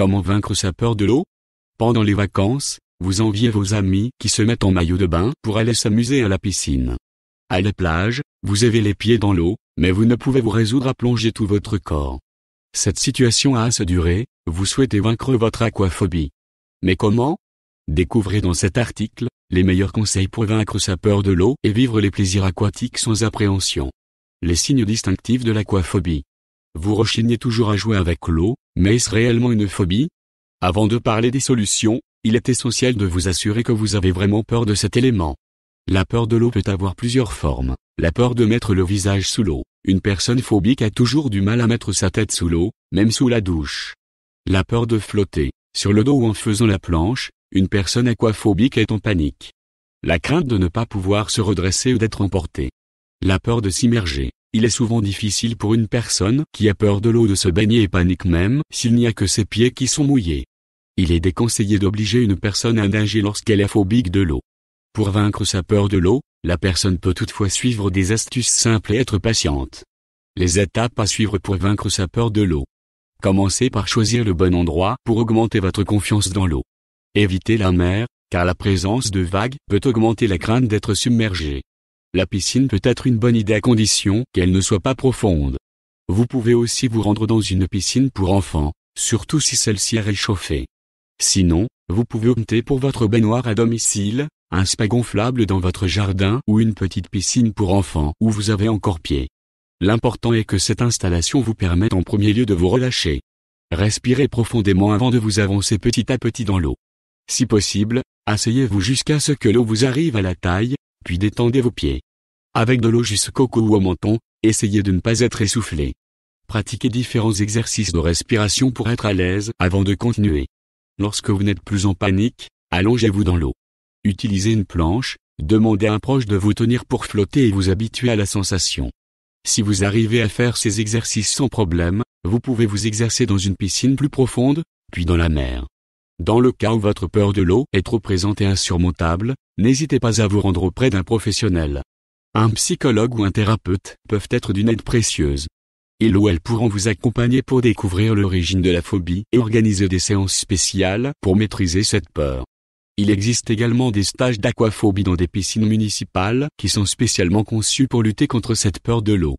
Comment vaincre sa peur de l'eau Pendant les vacances, vous enviez vos amis qui se mettent en maillot de bain pour aller s'amuser à la piscine. À la plage, vous avez les pieds dans l'eau, mais vous ne pouvez vous résoudre à plonger tout votre corps. Cette situation a à se durer, vous souhaitez vaincre votre aquaphobie. Mais comment Découvrez dans cet article les meilleurs conseils pour vaincre sa peur de l'eau et vivre les plaisirs aquatiques sans appréhension. Les signes distinctifs de l'aquaphobie. Vous rechignez toujours à jouer avec l'eau, mais est-ce réellement une phobie Avant de parler des solutions, il est essentiel de vous assurer que vous avez vraiment peur de cet élément. La peur de l'eau peut avoir plusieurs formes. La peur de mettre le visage sous l'eau. Une personne phobique a toujours du mal à mettre sa tête sous l'eau, même sous la douche. La peur de flotter, sur le dos ou en faisant la planche, une personne aquaphobique est en panique. La crainte de ne pas pouvoir se redresser ou d'être emportée. La peur de s'immerger, il est souvent difficile pour une personne qui a peur de l'eau de se baigner et panique même s'il n'y a que ses pieds qui sont mouillés. Il est déconseillé d'obliger une personne à nager lorsqu'elle est phobique de l'eau. Pour vaincre sa peur de l'eau, la personne peut toutefois suivre des astuces simples et être patiente. Les étapes à suivre pour vaincre sa peur de l'eau. Commencez par choisir le bon endroit pour augmenter votre confiance dans l'eau. Évitez la mer, car la présence de vagues peut augmenter la crainte d'être submergé. La piscine peut être une bonne idée à condition qu'elle ne soit pas profonde. Vous pouvez aussi vous rendre dans une piscine pour enfants, surtout si celle-ci est réchauffée. Sinon, vous pouvez opter pour votre baignoire à domicile, un spa gonflable dans votre jardin ou une petite piscine pour enfants où vous avez encore pied. L'important est que cette installation vous permette en premier lieu de vous relâcher. Respirez profondément avant de vous avancer petit à petit dans l'eau. Si possible, asseyez-vous jusqu'à ce que l'eau vous arrive à la taille, puis détendez vos pieds. Avec de l'eau jusqu'au cou ou au menton, essayez de ne pas être essoufflé. Pratiquez différents exercices de respiration pour être à l'aise avant de continuer. Lorsque vous n'êtes plus en panique, allongez-vous dans l'eau. Utilisez une planche, demandez à un proche de vous tenir pour flotter et vous habituer à la sensation. Si vous arrivez à faire ces exercices sans problème, vous pouvez vous exercer dans une piscine plus profonde, puis dans la mer. Dans le cas où votre peur de l'eau est trop présente et insurmontable, n'hésitez pas à vous rendre auprès d'un professionnel. Un psychologue ou un thérapeute peuvent être d'une aide précieuse. Ils ou elles pourront vous accompagner pour découvrir l'origine de la phobie et organiser des séances spéciales pour maîtriser cette peur. Il existe également des stages d'aquaphobie dans des piscines municipales qui sont spécialement conçus pour lutter contre cette peur de l'eau.